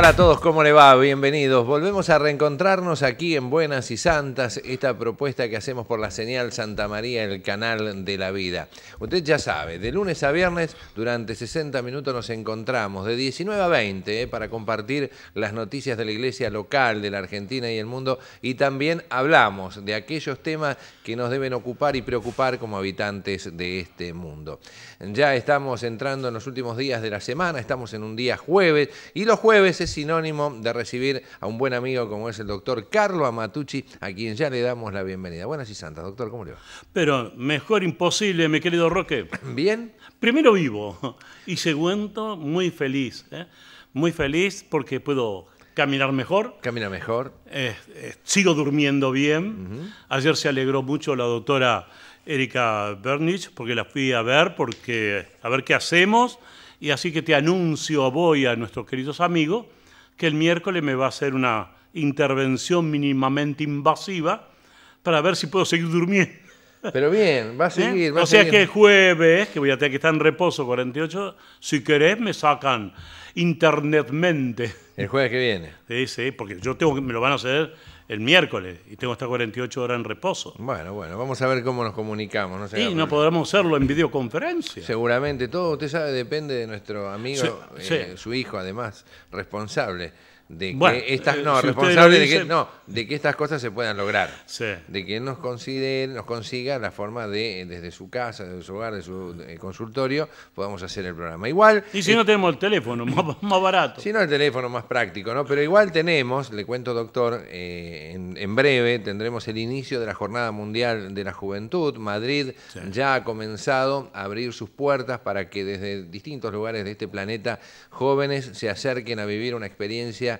Hola a todos? ¿Cómo le va? Bienvenidos. Volvemos a reencontrarnos aquí en Buenas y Santas, esta propuesta que hacemos por la señal Santa María, el canal de la vida. Usted ya sabe, de lunes a viernes, durante 60 minutos nos encontramos, de 19 a 20, eh, para compartir las noticias de la iglesia local, de la Argentina y el mundo, y también hablamos de aquellos temas que nos deben ocupar y preocupar como habitantes de este mundo. Ya estamos entrando en los últimos días de la semana, estamos en un día jueves, y los jueves es sinónimo de recibir a un buen amigo como es el doctor Carlo Amatucci, a quien ya le damos la bienvenida. Buenas y santas, doctor, ¿cómo le va? Pero mejor imposible, mi querido Roque. ¿Bien? Primero vivo y segundo muy feliz. ¿eh? Muy feliz porque puedo caminar mejor. Camina mejor. Eh, eh, sigo durmiendo bien. Ayer se alegró mucho la doctora Erika Bernich porque la fui a ver, porque a ver qué hacemos. Y así que te anuncio voy a nuestros queridos amigos que el miércoles me va a hacer una intervención mínimamente invasiva para ver si puedo seguir durmiendo. Pero bien, va a ¿Eh? seguir. o sea que el jueves, que voy a tener que estar en reposo 48, si querés me sacan internetmente. El jueves que viene. Sí, sí, porque yo tengo que, me lo van a hacer el miércoles y tengo hasta 48 horas en reposo. Bueno, bueno, vamos a ver cómo nos comunicamos. No y no podremos hacerlo en videoconferencia. Seguramente, todo, usted sabe, depende de nuestro amigo, eh, su hijo además, responsable de que estas eh, no responsable de que no de que estas cosas se puedan lograr de que nos consideren nos consiga la forma de eh, desde su casa desde su hogar de su eh, consultorio podamos hacer el programa igual y si no tenemos el teléfono más, barato si no el teléfono más práctico no pero igual tenemos le cuento doctor en, breve tendremos el inicio de la jornada mundial de la juventud Madrid ya ha comenzado a abrir sus puertas para que desde distintos lugares de este planeta jóvenes se acerquen a vivir una experiencia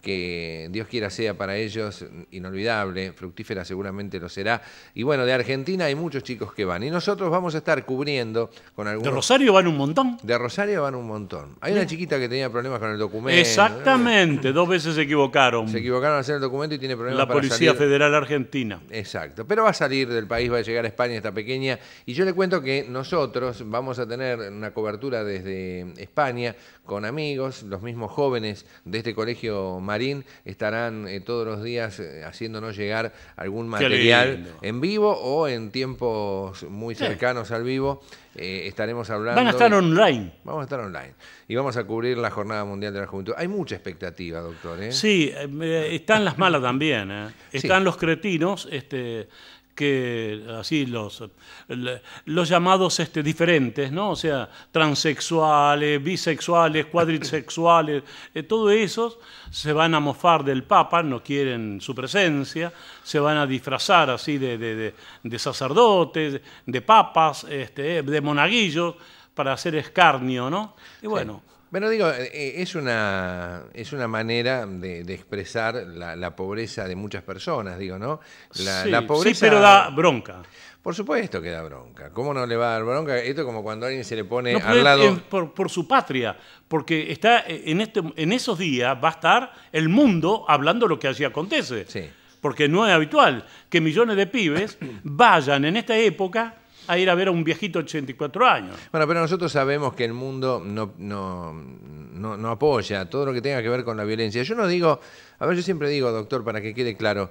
que Dios quiera sea para ellos inolvidable, fructífera seguramente lo será. Y bueno, de Argentina hay muchos chicos que van. Y nosotros vamos a estar cubriendo con algunos... De Rosario van un montón. De Rosario van un montón. Hay una chiquita que tenía problemas con el documento. Exactamente, dos veces se equivocaron. Se equivocaron a hacer el documento y tiene problemas La Policía Federal Argentina. Exacto, pero va a salir del país, va a llegar a España esta pequeña. Y yo le cuento que nosotros vamos a tener una cobertura desde España con amigos, los mismos jóvenes de este colegio Marín estarán eh, todos los días eh, haciéndonos llegar algún material en vivo o en tiempos muy cercanos al vivo. Eh, estaremos hablando. Van a estar online. Vamos a estar online. Y vamos a cubrir la Jornada Mundial de la Juventud. Hay mucha expectativa, doctor. Sí, están las malas también. Están los cretinos este, que así los, los llamados este, diferentes, ¿no? O sea, transexuales, bisexuales, cuadrisexuales, eh, todo todos esos se van a mofar del Papa, no quieren su presencia, se van a disfrazar así de, de, de sacerdotes, de papas, este, de monaguillos, para hacer escarnio, ¿no? Y bueno, bueno, digo, eh, eh, es una, es una manera de, expresar la, pobreza de muchas personas, digo, ¿no? La, pobreza... sí, pero da bronca. Por supuesto que da bronca. ¿Cómo no le va a dar bronca? Esto como cuando alguien se le pone al lado. Por, su patria, porque está eh, en, este, en esos días va a estar el mundo hablando lo que así acontece. Sí. Porque no es habitual que millones de pibes vayan en esta época a ir a ver a un viejito de 84 años. Bueno, pero nosotros sabemos que el mundo no, no, no, no apoya todo lo que tenga que ver con la violencia. Yo no digo, a ver, yo siempre digo, doctor, para que quede claro,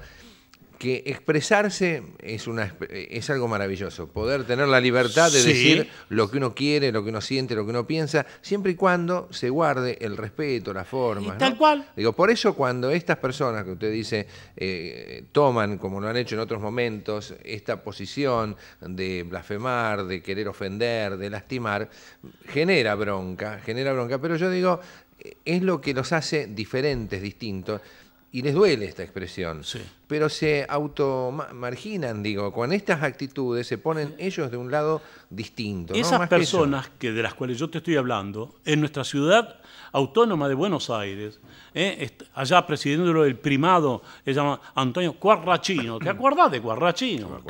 que expresarse es, una, es algo maravilloso, poder tener la libertad de decir lo que uno quiere, lo que uno siente, lo que uno piensa, siempre y cuando se guarde el respeto, la forma. tal cual. Digo, por eso cuando estas personas que usted dice eh, toman, como lo han hecho en otros momentos, esta posición de blasfemar, de querer ofender, de lastimar, genera bronca, genera bronca, pero yo digo, eh, es lo que los hace diferentes, distintos y les duele esta expresión, pero se automarginan, digo, con estas actitudes se ponen ellos de un lado distinto. Esas personas que, de las cuales yo te estoy hablando, en nuestra ciudad autónoma de Buenos Aires, ¿eh? allá presidiéndolo el primado, se llama Antonio Cuarrachino, ¿te acuerdas de Cuarrachino?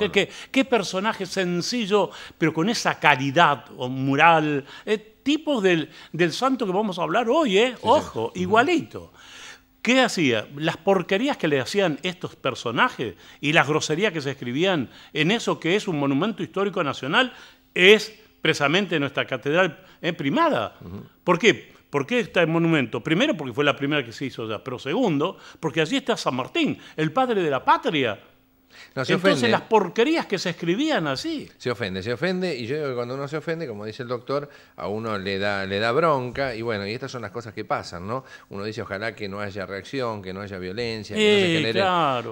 qué, personaje sencillo, pero con esa caridad mural. ¿eh? tipos del, del, santo que vamos a hablar hoy, ¿eh? Ojo, igualito. ¿Qué hacía? Las porquerías que le hacían estos personajes y las groserías que se escribían en eso que es un monumento histórico nacional es precisamente nuestra catedral eh, primada. ¿Por qué? ¿Por qué está el monumento? Primero, porque fue la primera que se hizo ya, pero segundo, porque allí está San Martín, el padre de la patria se Entonces ofende. las porquerías que se escribían así. Se ofende, se ofende, y yo digo que cuando uno se ofende, como dice el doctor, a uno le da, le da bronca, y bueno, y estas son las cosas que pasan, ¿no? Uno dice ojalá que no haya reacción, que no haya violencia, que no se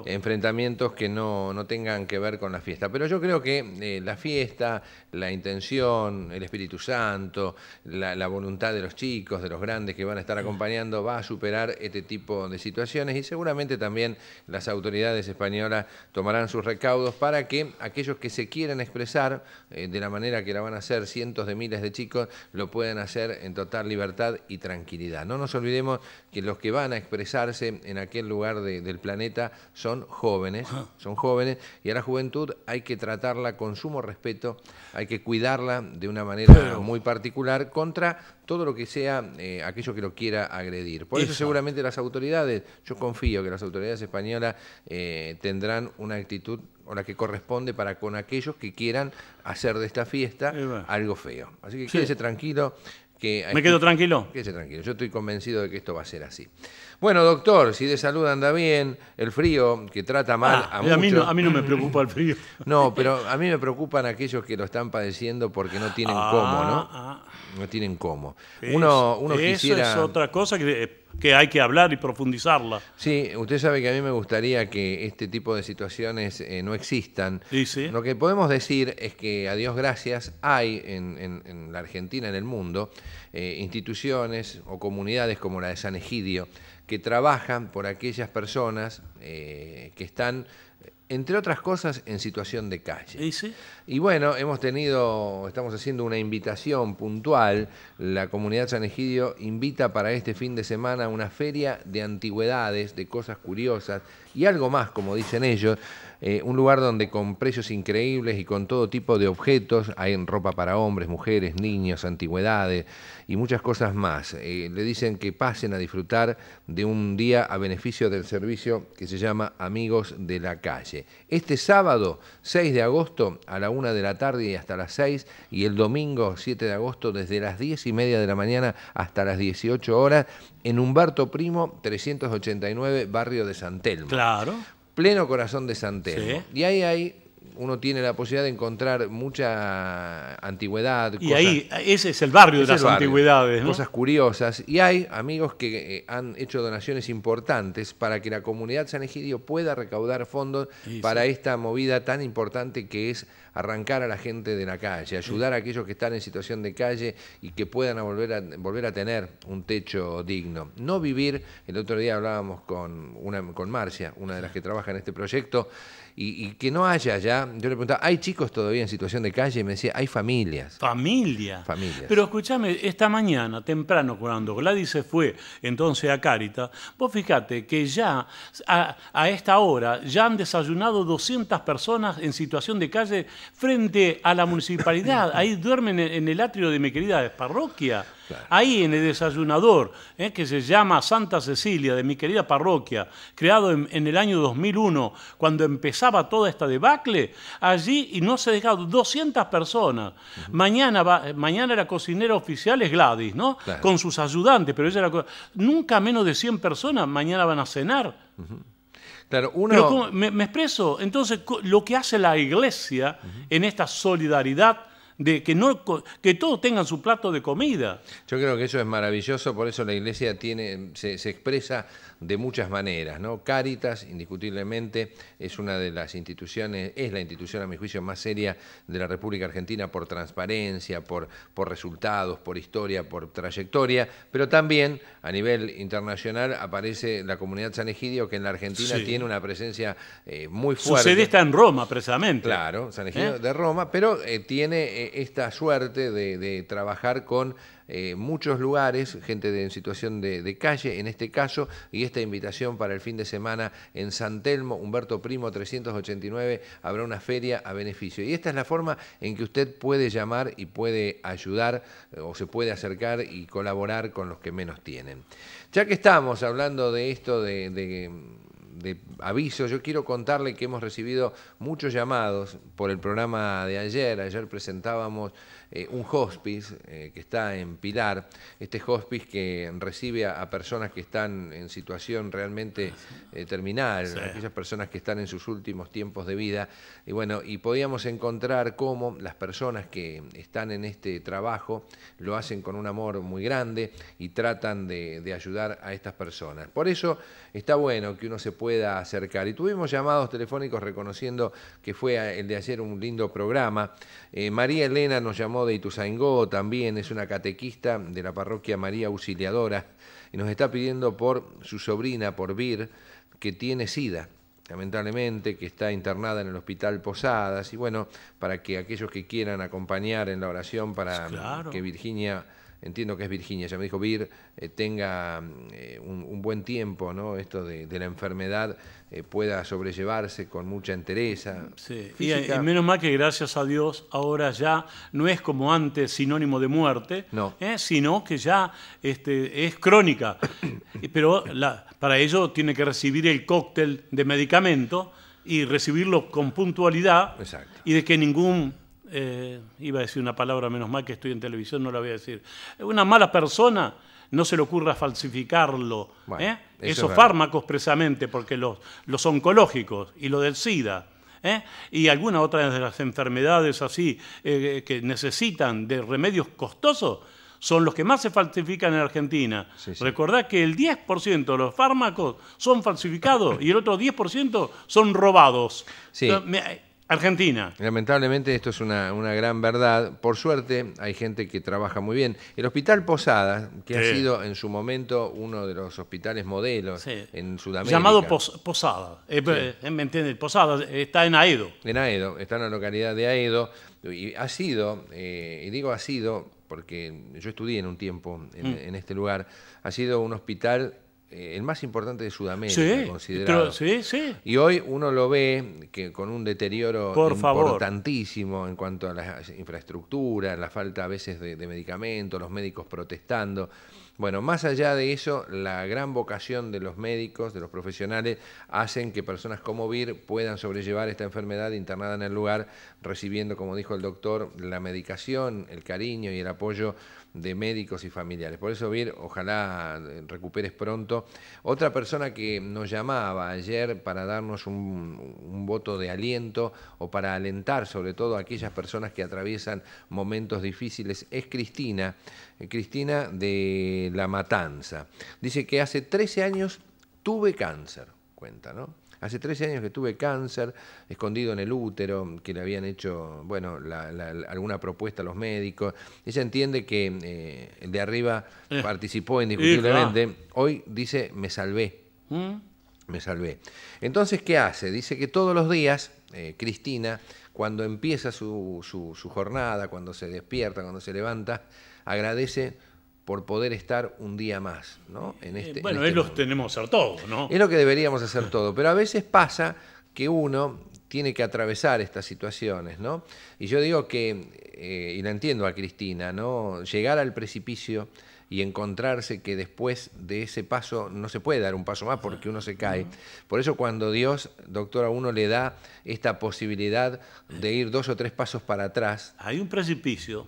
generen enfrentamientos que no, tengan que ver con la fiesta. Pero yo creo que eh, la fiesta, la intención, el Espíritu Santo, la, la voluntad de los chicos, de los grandes que van a estar acompañando, va a superar este tipo de situaciones, y seguramente también las autoridades españolas harán sus recaudos para que aquellos que se quieran expresar eh, de la manera que la van a hacer cientos de miles de chicos, lo puedan hacer en total libertad y tranquilidad. No nos olvidemos que los que van a expresarse en aquel lugar del planeta son jóvenes, son jóvenes, y a la juventud hay que tratarla con sumo respeto, hay que cuidarla de una manera muy particular contra todo lo que sea eh, aquello que lo quiera agredir. Por eso, seguramente las autoridades, yo confío que las autoridades españolas eh, tendrán una actitud o la que corresponde para con aquellos que quieran hacer de esta fiesta algo feo. Así que quédese tranquilo. Que, ¿Me quedo tranquilo? Quédese tranquilo, yo estoy convencido de que esto va a ser así. Bueno, doctor, si de salud anda bien, el frío que trata mal ah, a muchos... A mí, no, a mí no me preocupa el frío. No, pero a mí me preocupan aquellos que lo están padeciendo porque no tienen cómo, ¿no? Ah, ah, no tienen cómo. Uno, uno eso es otra cosa que eh, que hay que hablar y profundizarla. Sí, usted sabe que a mí me gustaría que este tipo de situaciones eh, no existan. Lo que podemos decir es que, a Dios gracias, hay en, la Argentina, en el mundo, eh, instituciones o comunidades como la de San Egidio, que trabajan por aquellas personas eh, que están entre otras cosas, en situación de calle. ¿Y, bueno, hemos tenido, estamos haciendo una invitación puntual. La comunidad San Egidio invita para este fin de semana una feria de antigüedades, de cosas curiosas y algo más, como dicen ellos. Eh, un lugar donde con precios increíbles y con todo tipo de objetos, hay ropa para hombres, mujeres, niños, antigüedades y muchas cosas más. Eh, le dicen que pasen a disfrutar de un día a beneficio del servicio que se llama Amigos de la Calle. Este sábado, 6 de agosto, a la 1 de la tarde y hasta las 6, y el domingo, 7 de agosto, desde las 10 y media de la mañana hasta las 18 horas, en Humberto Primo, 389, barrio de Santelmo. Claro pleno corazón de San Y ahí hay uno tiene la posibilidad de encontrar mucha antigüedad. Y ahí, ese es el barrio de las antigüedades. Cosas curiosas. Y hay amigos que eh, han hecho donaciones importantes para que la comunidad San Egidio pueda recaudar fondos para esta movida tan importante que es arrancar a la gente de la calle, ayudar a aquellos que están en situación de calle y que puedan volver a, volver a tener un techo digno. No vivir, el otro día hablábamos con, una, con Marcia, una de las que trabaja en este proyecto, y, que no haya ya, yo le preguntaba, ¿hay chicos todavía en situación de calle? Y me decía, hay familias. ¿Familia? Familias. Pero escúchame, esta mañana, temprano, cuando Gladys se fue entonces a Carita, vos fíjate que ya a, a esta hora ya han desayunado 200 personas en situación de calle frente a la municipalidad. Ahí duermen en el atrio de mi querida parroquia. Ahí en el desayunador, eh, que se llama Santa Cecilia, de mi querida parroquia, creado en, el año 2001, cuando empezaba toda esta debacle, allí y no se dejaron 200 personas. mañana, mañana la cocinera oficial es Gladys, ¿no? Con sus ayudantes, pero ella era, nunca menos de 100 personas mañana van a cenar. Pero Me, expreso. Entonces, lo que hace la iglesia en esta solidaridad de que, no, que todos tengan su plato de comida. Yo creo que eso es maravilloso, por eso la iglesia tiene, se, se expresa de muchas maneras. ¿no? Cáritas, indiscutiblemente, es una de las instituciones, es la institución, a mi juicio, más seria de la República Argentina por transparencia, por, por resultados, por historia, por trayectoria, pero también a nivel internacional aparece la comunidad San Egidio, que en la Argentina tiene una presencia eh, muy fuerte. Su sede está en Roma, precisamente. Claro, San Egidio ¿Eh? de Roma, pero eh, tiene esta suerte de, de trabajar con eh, muchos lugares, gente en situación de, calle en este caso, y esta invitación para el fin de semana en San Telmo, Humberto Primo 389, habrá una feria a beneficio. Y esta es la forma en que usted puede llamar y puede ayudar eh, o se puede acercar y colaborar con los que menos tienen. Ya que estamos hablando de esto de, avisos, yo quiero contarle que hemos recibido muchos llamados por el programa de ayer. Ayer presentábamos eh, un hospice eh, que está en Pilar, este hospice que recibe a, personas que están en situación realmente ah, eh, terminal, aquellas personas que están en sus últimos tiempos de vida, y bueno, y podíamos encontrar cómo las personas que están en este trabajo lo hacen con un amor muy grande y tratan de ayudar a estas personas. Por eso está bueno que uno se pueda acercar. Y tuvimos llamados telefónicos reconociendo que fue el de ayer un lindo programa. María Elena nos llamó de Ituzaingó, también es una catequista de la parroquia María Auxiliadora y nos está pidiendo por su sobrina, por Vir, que tiene sida lamentablemente, que está internada en el hospital Posadas. Y bueno, para que aquellos que quieran acompañar en la oración para que Virginia entiendo que es Virginia, ya me dijo Vir, eh, tenga mm, eh, un, buen tiempo, ¿no? Esto de, la enfermedad eh, pueda sobrellevarse con mucha entereza. Sí. Y, menos mal que gracias a Dios ahora ya no es como antes sinónimo de muerte, no. sino que ya este, es crónica. Pero para ello tiene que recibir el cóctel de medicamento y recibirlo con puntualidad Exacto. y de que ningún eh, iba a decir una palabra, menos mal que estoy en televisión, no la voy a decir, una mala persona no se le ocurra falsificarlo. ¿eh? Esos fármacos precisamente, porque los, oncológicos y lo del SIDA. ¿eh? Y alguna otra de las enfermedades así que necesitan de remedios costosos son los que más se falsifican en Argentina. recordá Recordad que el 10% de los fármacos son falsificados y el otro 10% son robados. Argentina. Lamentablemente esto es una, gran verdad. Por suerte hay gente que trabaja muy bien. El Hospital Posada, que ha sido en su momento uno de los hospitales modelos en Sudamérica. Llamado Posada. Eh, eh, ¿Me Posada está en Aedo. En Aedo, está en la localidad de Aedo. Y ha sido, eh, y digo ha sido porque yo estudié en un tiempo en mm. este lugar, ha sido un hospital eh, el más importante de Sudamérica, considerado. sí, sí. Y hoy uno lo ve que con un deterioro importantísimo en cuanto a la infraestructura, la falta a veces de, de medicamentos, los médicos protestando. Bueno, más allá de eso, la gran vocación de los médicos, de los profesionales, hacen que personas como Vir puedan sobrellevar esta enfermedad internada en el lugar, recibiendo, como dijo el doctor, la medicación, el cariño y el apoyo de médicos y familiares. Por eso, Vir, ojalá recuperes pronto. Otra persona que nos llamaba ayer para darnos un, voto de aliento o para alentar sobre todo a aquellas personas que atraviesan momentos difíciles es Cristina, eh, Cristina de La Matanza. Dice que hace 13 años tuve cáncer, cuenta, ¿no? Hace 13 años que tuve cáncer, escondido en el útero, que le habían hecho, bueno, alguna propuesta a los médicos. Ella entiende que el eh, de arriba eh. participó indiscutiblemente. Hoy dice, me salvé. ¿Mm? Me salvé. Entonces, ¿qué hace? Dice que todos los días, eh, Cristina, cuando empieza su jornada, cuando se despierta, cuando se levanta, agradece por poder estar un día más, ¿no? En eh, este, bueno, este es lo que tenemos que hacer todos, ¿no? Es lo que deberíamos hacer todo, pero a veces pasa que uno tiene que atravesar estas situaciones, ¿no? Y yo digo que, eh, y la entiendo a Cristina, ¿no? Llegar al precipicio y encontrarse que después de ese paso no se puede dar un paso más porque uno se cae. Por eso cuando Dios, doctor, a uno le da esta posibilidad de ir dos o tres pasos para atrás. Hay un precipicio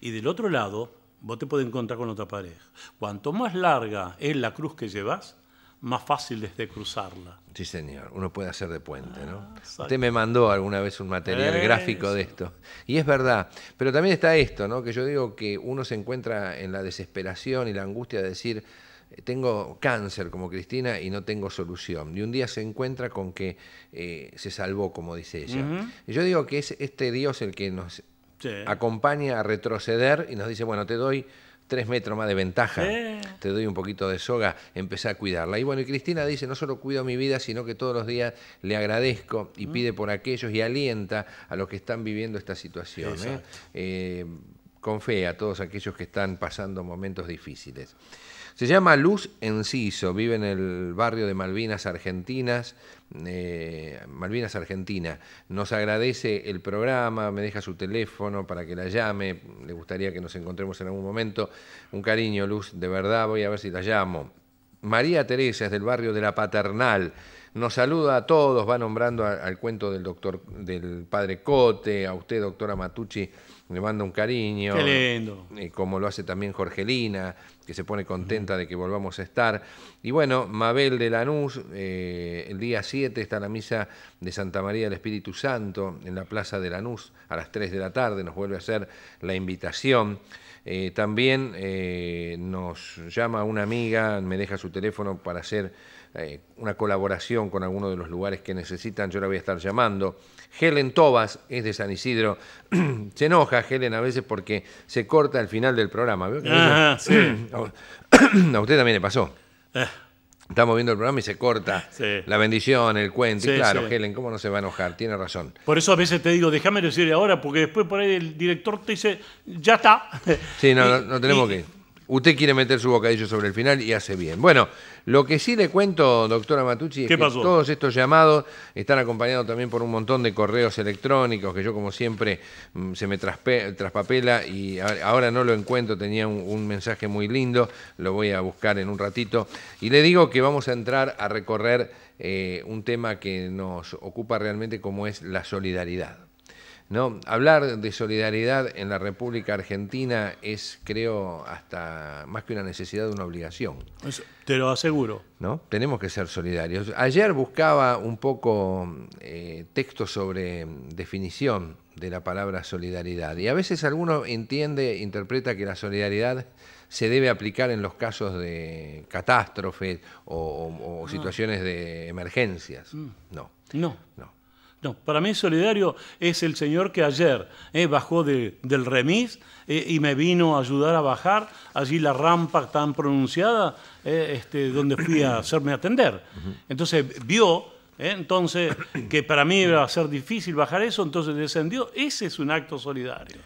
y del otro lado vos te podés encontrar con otra pareja. Cuanto más larga es la cruz que llevas, más fácil es de cruzarla. Sí, señor. Uno puede hacer de puente, ¿no? Ah, Usted me mandó alguna vez un material gráfico de esto. Y es verdad. Pero también está esto, ¿no? Que yo digo que uno se encuentra en la desesperación y la angustia de decir, eh, tengo cáncer como Cristina y no tengo solución. Y un día se encuentra con que eh, se salvó, como dice ella. yo digo que es este Dios el que nos acompaña a retroceder y nos dice, bueno, te doy tres metros más de ventaja, te doy un poquito de soga, empecé a cuidarla. Y bueno, y Cristina dice, no solo cuido mi vida, sino que todos los días le agradezco y mm. pide por aquellos y alienta a los que están viviendo esta situación. ¿eh? Eh, con fe a todos aquellos que están pasando momentos difíciles. Se llama Luz Enciso, vive en el barrio de Malvinas Argentinas, eh, Malvinas Argentina. Nos agradece el programa, me deja su teléfono para que la llame, le gustaría que nos encontremos en algún momento. Un cariño, Luz, de verdad, voy a ver si la llamo. María Teresa es del barrio de la Paternal. Nos saluda a todos, va nombrando al cuento del doctor, del padre Cote, a usted, doctora Matucci, le manda un cariño. Qué lindo. como lo hace también Jorgelina, que se pone contenta de que volvamos a estar. Y bueno, Mabel de Lanús, eh, el día 7 está la misa de Santa María del Espíritu Santo en la Plaza de Lanús a las 3 de la tarde, nos vuelve a hacer la invitación. Eh, también eh, nos llama una amiga, me deja su teléfono para hacer eh, una colaboración con alguno de los lugares que necesitan, yo la voy a estar llamando. Helen Tobas es de San Isidro. se enoja Helen a veces porque se corta al final del programa. a usted también le pasó. Eh. Estamos viendo el programa y se corta la bendición, el cuento. claro, Helen, ¿cómo no se va a enojar? Tiene razón. Por eso a veces te digo, déjame decirle ahora, porque después por ahí el director te dice, ya está. Sí, no, no, tenemos que que. Usted quiere meter su bocadillo sobre el final y hace bien. Bueno, lo que sí le cuento, doctora Matucci, es que todos estos llamados están acompañados también por un montón de correos electrónicos que yo, como siempre, mm, se me traspapela y ahora no lo encuentro. Tenía un, mensaje muy lindo, lo voy a buscar en un ratito. Y le digo que vamos a entrar a recorrer eh, un tema que nos ocupa realmente como es la solidaridad. ¿no? Hablar de solidaridad en la República Argentina es, creo, hasta más que una necesidad, una obligación. te lo aseguro. ¿No? Tenemos que ser solidarios. Ayer buscaba un poco eh, texto sobre definición de la palabra solidaridad. Y a veces alguno entiende, interpreta que la solidaridad se debe aplicar en los casos de catástrofes o, o ah. situaciones de emergencias. Mm. No. No. No. No, para mí solidario es el Señor que ayer eh, bajó del remis eh, y me vino a ayudar a bajar allí la rampa tan pronunciada eh, este, donde fui a hacerme atender. Entonces vio, entonces que para mí iba a ser difícil bajar eso, entonces descendió. Ese es un acto solidario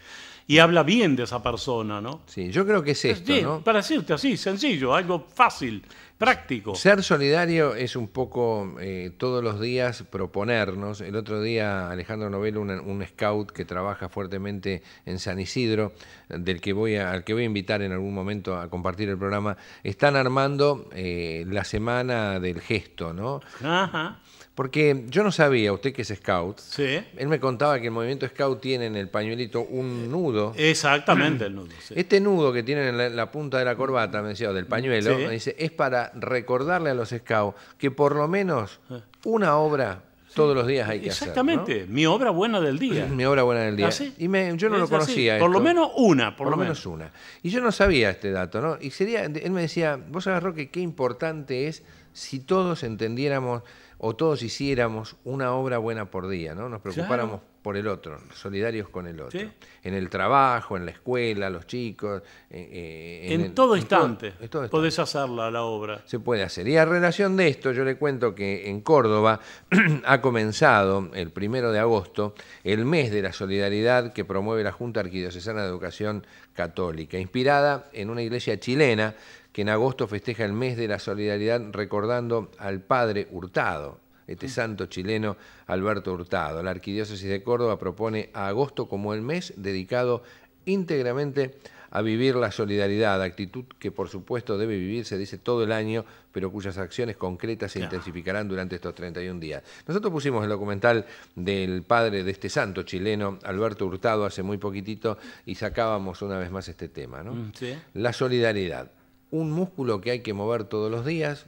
y habla bien de esa persona, ¿no? Sí, yo creo que es esto, Para decirte así, sencillo, algo fácil, práctico. Ser solidario es un poco eh, todos los días proponernos. El otro día Alejandro Novelo, un, scout que trabaja fuertemente en San Isidro, del que voy al que voy a invitar en algún momento a compartir el programa, están armando eh, la semana del gesto, ¿no? Ajá. Porque yo no sabía, usted que es scout, él me contaba que el movimiento scout tiene en el pañuelito un eh, nudo. Exactamente el nudo. Este nudo que tienen en la, punta de la corbata, me decía, del pañuelo, me dice, es para recordarle a los scouts que por lo menos eh. una obra todos los días hay que hacer. Exactamente, mi obra buena del día. mi obra buena del día. ¿Ah, y yo no lo conocía. Por lo menos una, por, lo menos. una. Y yo no sabía este dato, ¿no? Y sería, él me decía, vos sabés, Roque, qué importante es si todos entendiéramos o todos hiciéramos una obra buena por día, ¿no? Nos preocupáramos por el otro, solidarios con el otro. En el trabajo, en la escuela, los chicos. Eh, eh, en, todo instante podés hacerla la obra. Se puede hacer. Y a relación de esto, yo le cuento que en Córdoba ha comenzado el primero de agosto el mes de la solidaridad que promueve la Junta Arquidiocesana de Educación Católica, inspirada en una iglesia chilena que en agosto festeja el mes de la solidaridad recordando al padre Hurtado, este mm. santo chileno Alberto Hurtado. La Arquidiócesis de Córdoba propone a agosto como el mes dedicado íntegramente a vivir la solidaridad, actitud que por supuesto debe vivirse, dice, todo el año, pero cuyas acciones concretas se intensificarán durante estos 31 días. Nosotros pusimos el documental del padre de este santo chileno, Alberto Hurtado, hace muy poquitito, y sacábamos una vez más este tema, ¿no? Mm, la solidaridad un músculo que hay que mover todos los días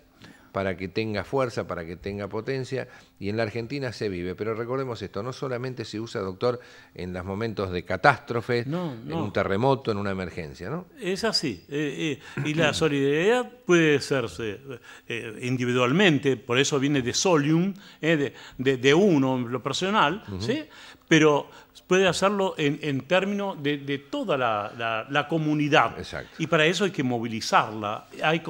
para que tenga fuerza, para que tenga potencia, y en la Argentina se vive. Pero recordemos esto, no solamente se usa, doctor, en los momentos de catástrofe, en un terremoto, en una emergencia, ¿no? Es así, eh, eh, y la solidaridad puede hacerse eh, individualmente, por eso viene de solium, de, de, uno, lo personal, ¿sí? pero puede hacerlo en, términos de, toda la, comunidad. Y para eso hay que movilizarla, hay,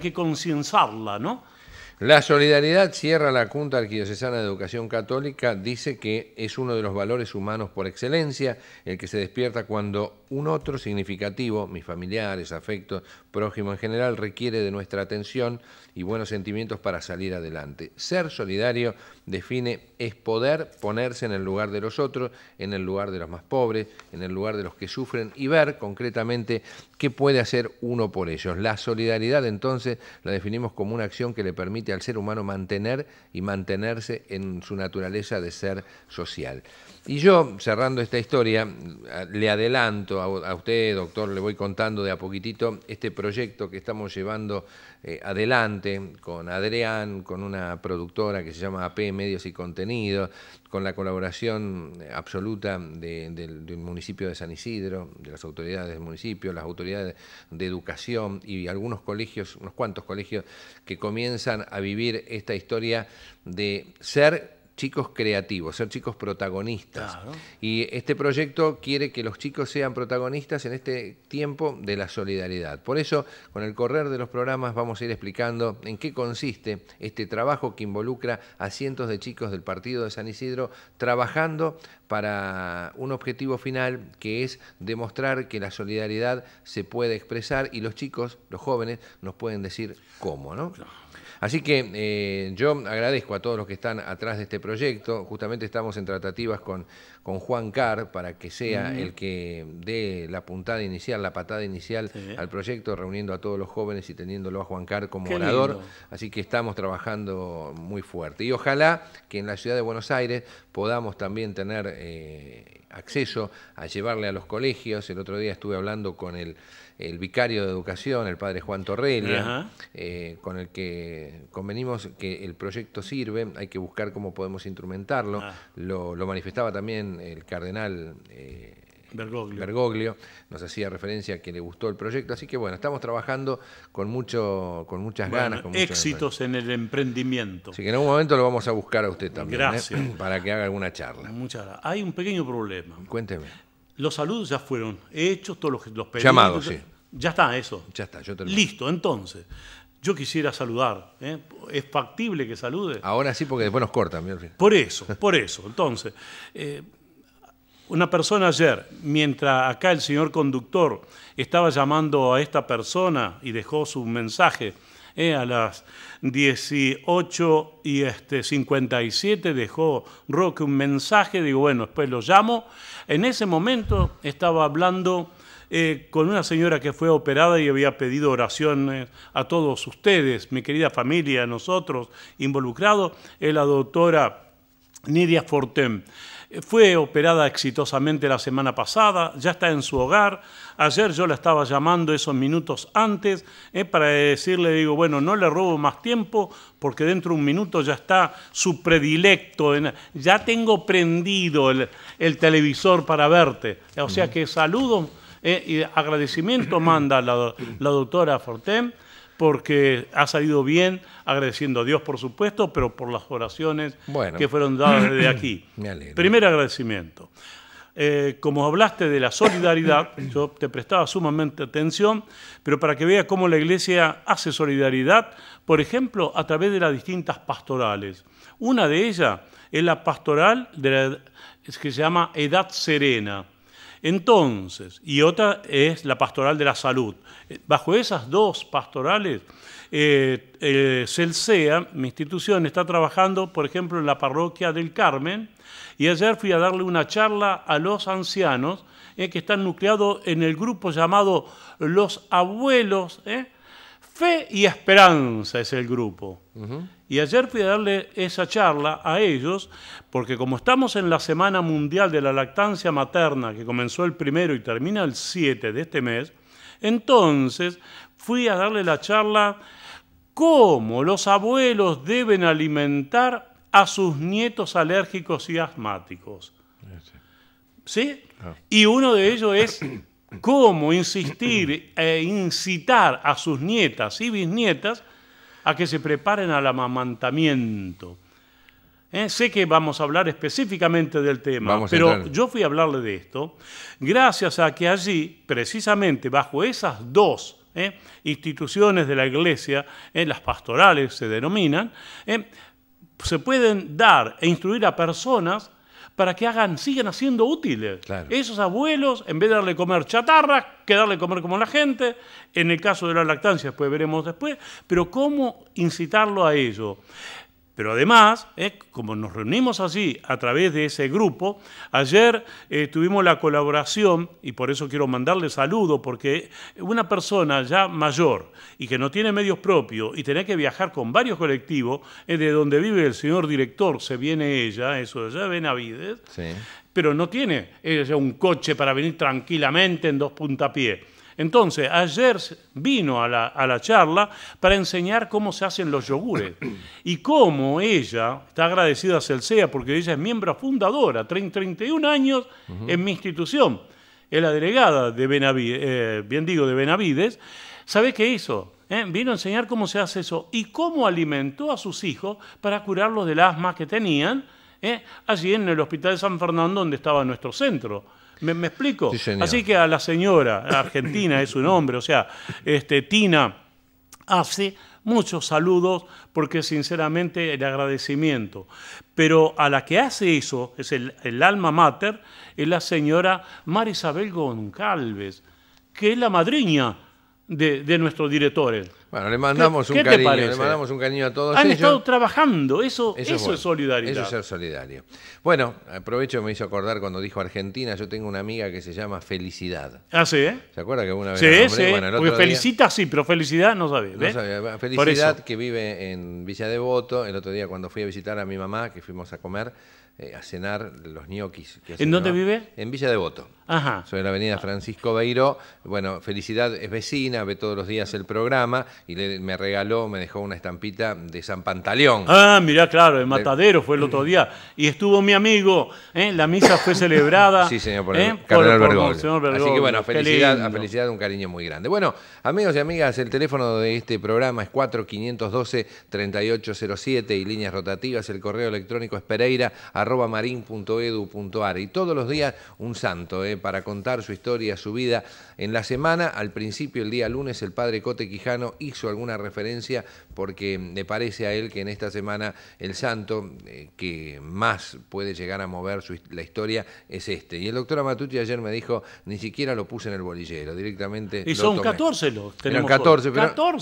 que concienciarla, ¿no? La solidaridad, cierra la Junta Arquidiocesana de Educación Católica, dice que es uno de los valores humanos por excelencia, el que se despierta cuando un otro significativo, mis familiares, afectos, prójimo en general, requiere de nuestra atención y buenos sentimientos para salir adelante. Ser solidario define es poder ponerse en el lugar de los otros, en el lugar de los más pobres, en el lugar de los que sufren y ver concretamente qué puede hacer uno por ellos. La solidaridad entonces la definimos como una acción que le permite al ser humano mantener y mantenerse en su naturaleza de ser social. Y yo, cerrando esta historia, le adelanto a, usted, doctor, le voy contando de a poquitito este proyecto que estamos llevando eh, adelante con Adrián, con una productora que se llama AP Medios y Contenido, con la colaboración eh, absoluta del, del municipio de San Isidro, de las autoridades del municipio, las autoridades de educación y algunos colegios, unos cuantos colegios que comienzan a vivir esta historia de ser chicos creativos, ser chicos protagonistas. Y este proyecto quiere que los chicos sean protagonistas en este tiempo de la solidaridad. Por eso, con el correr de los programas vamos a ir explicando en qué consiste este trabajo que involucra a cientos de chicos del partido de San Isidro trabajando para un objetivo final que es demostrar que la solidaridad se puede expresar y los chicos, los jóvenes, nos pueden decir cómo, ¿no? Así que eh, yo agradezco a todos los que están atrás de este proyecto. Justamente estamos en tratativas con, con Juan Carr para que sea el que dé la puntada inicial, la patada inicial al proyecto, reuniendo a todos los jóvenes y teniéndolo a Juan Carr como orador. Así que estamos trabajando muy fuerte. Y ojalá que en la ciudad de Buenos Aires podamos también tener eh, acceso a llevarle a los colegios. El otro día estuve hablando con el el vicario de educación, el padre Juan Torrelli, eh, con el que convenimos que el proyecto sirve, hay que buscar cómo podemos instrumentarlo. Ah. Lo, manifestaba también el cardenal. Eh, Bergoglio. nos hacía referencia que le gustó el proyecto, así que bueno, estamos trabajando con mucho, con muchas ganas. Con éxitos en el emprendimiento. Así que en algún momento lo vamos a buscar a usted también. ¿eh? Para que haga alguna charla. Muchas Hay un pequeño problema. Cuénteme. Los saludos ya fueron hechos, todos los, los pedidos. Llamados, sí. Ya está eso. Ya está, yo te Listo, entonces. Yo quisiera saludar. ¿eh? ¿Es factible que salude? Ahora sí, porque después nos cortan. Por eso, por eso. Entonces, eh, una persona ayer, mientras acá el señor conductor estaba llamando a esta persona y dejó su mensaje, eh, a las 18 y 57 este, dejó Roque un mensaje, digo, bueno, después lo llamo. En ese momento estaba hablando eh, con una señora que fue operada y había pedido oraciones a todos ustedes, mi querida familia, a nosotros involucrados, es la doctora Nidia Fortem. Eh, fue operada exitosamente la semana pasada, ya está en su hogar. Ayer yo la estaba llamando esos minutos antes eh, para decirle, digo, bueno, no le robo más tiempo porque dentro de un minuto ya está su predilecto, ya tengo prendido el, televisor para verte. O sea que saludo eh, y agradecimiento manda la, la doctora Fortem porque ha salido bien, agradeciendo a Dios, por supuesto, pero por las oraciones que fueron dadas desde aquí. Primer agradecimiento. Eh, como hablaste de la solidaridad, yo te prestaba sumamente atención, pero para que veas cómo la Iglesia hace solidaridad, por ejemplo, a través de las distintas pastorales. Una de ellas es la pastoral de la, que se llama Edad Serena. Entonces, y otra es la pastoral de la salud. Bajo esas dos pastorales, eh, eh, CELSEA, mi institución, está trabajando, por ejemplo, en la parroquia del Carmen, y ayer fui a darle una charla a los ancianos eh, que están nucleados en el grupo llamado Los Abuelos. Eh. Fe y Esperanza es el grupo. Y ayer fui a darle esa charla a ellos, porque como estamos en la Semana Mundial de la Lactancia Materna, que comenzó el primero y termina el 7 de este mes, entonces fui a darle la charla cómo los abuelos deben alimentar a sus nietos alérgicos y asmáticos. ¿Sí? Y uno de ellos es cómo insistir e incitar a sus nietas y bisnietas a que se preparen al amamantamiento. ¿Eh? sé que vamos a hablar específicamente del tema, pero yo fui a hablarle de esto gracias a que allí, precisamente bajo esas dos ¿eh? instituciones de la iglesia, ¿eh? las pastorales se denominan, se pueden dar e instruir a personas para que hagan, sigan haciendo útiles. Esos abuelos, en vez de darle comer chatarra, que darle comer como la gente, en el caso de la lactancia, después veremos después, pero cómo incitarlo a ello. Pero además, eh, como nos reunimos así a través de ese grupo, ayer eh, tuvimos la colaboración, y por eso quiero mandarle saludo, porque una persona ya mayor y que no tiene medios propios y tiene que viajar con varios colectivos, es de donde vive el señor director, se viene ella, eso ya allá Benavides, pero no tiene ella un coche para venir tranquilamente en dos puntapiés entonces, ayer vino a la, charla para enseñar cómo se hacen los yogures y cómo ella, está agradecida a Celsea porque ella es miembro fundadora, 31 años en mi institución, es la delegada de Benavides, eh, de Benavides, ¿sabe qué hizo? Eh, vino a enseñar cómo se hace eso y cómo alimentó a sus hijos para curarlos del asma que tenían eh, allí en el Hospital de San Fernando donde estaba nuestro centro. ¿Me, explico? Así que a la señora, Argentina es su nombre, o sea, este, Tina hace muchos saludos porque sinceramente el agradecimiento. Pero a la que hace eso, es el, alma mater, es la señora Marisabel Goncalves, que es la madriña de, de nuestros directores. Bueno, le mandamos, un cariño, le mandamos un cariño a todos. Han estado trabajando, eso, eso, es, solidario. solidaridad. Eso es ser solidario. Bueno, aprovecho, me hizo acordar cuando dijo Argentina, yo tengo una amiga que se llama Felicidad. Ah, sí, ¿eh? ¿Se acuerda que una vez... Sí, sí, bueno, porque felicita sí, pero felicidad no sabe. No sabía. Felicidad que vive en Villa Devoto, el otro día cuando fui a visitar a mi mamá, que fuimos a comer, eh, a cenar los ñoquis. ¿En dónde vive? En Villa Devoto. Ajá. Sobre la avenida Francisco Beiro. Bueno, felicidad, es vecina, ve todos los días el programa y me regaló, me dejó una estampita de San Pantaleón. Ah, mirá, claro, el matadero fue el otro día. Y estuvo mi amigo, ¿eh? la misa fue celebrada. sí, señor, por ¿eh? el, Así que bueno, felicidad, a felicidad un cariño muy grande. Bueno, amigos y amigas, el teléfono de este programa es 4512 3807 y líneas rotativas. El correo electrónico es pereira arroba ar Y todos los días un santo eh, para contar su historia, su vida. En la semana, al principio, el día lunes, el padre Cote Quijano hizo alguna referencia porque me parece a él que en esta semana el santo eh, que más puede llegar a mover la historia es este. Y el doctor Amatuti ayer me dijo, ni siquiera lo puse en el bolillero, directamente. Y son 14 los tenemos. 14,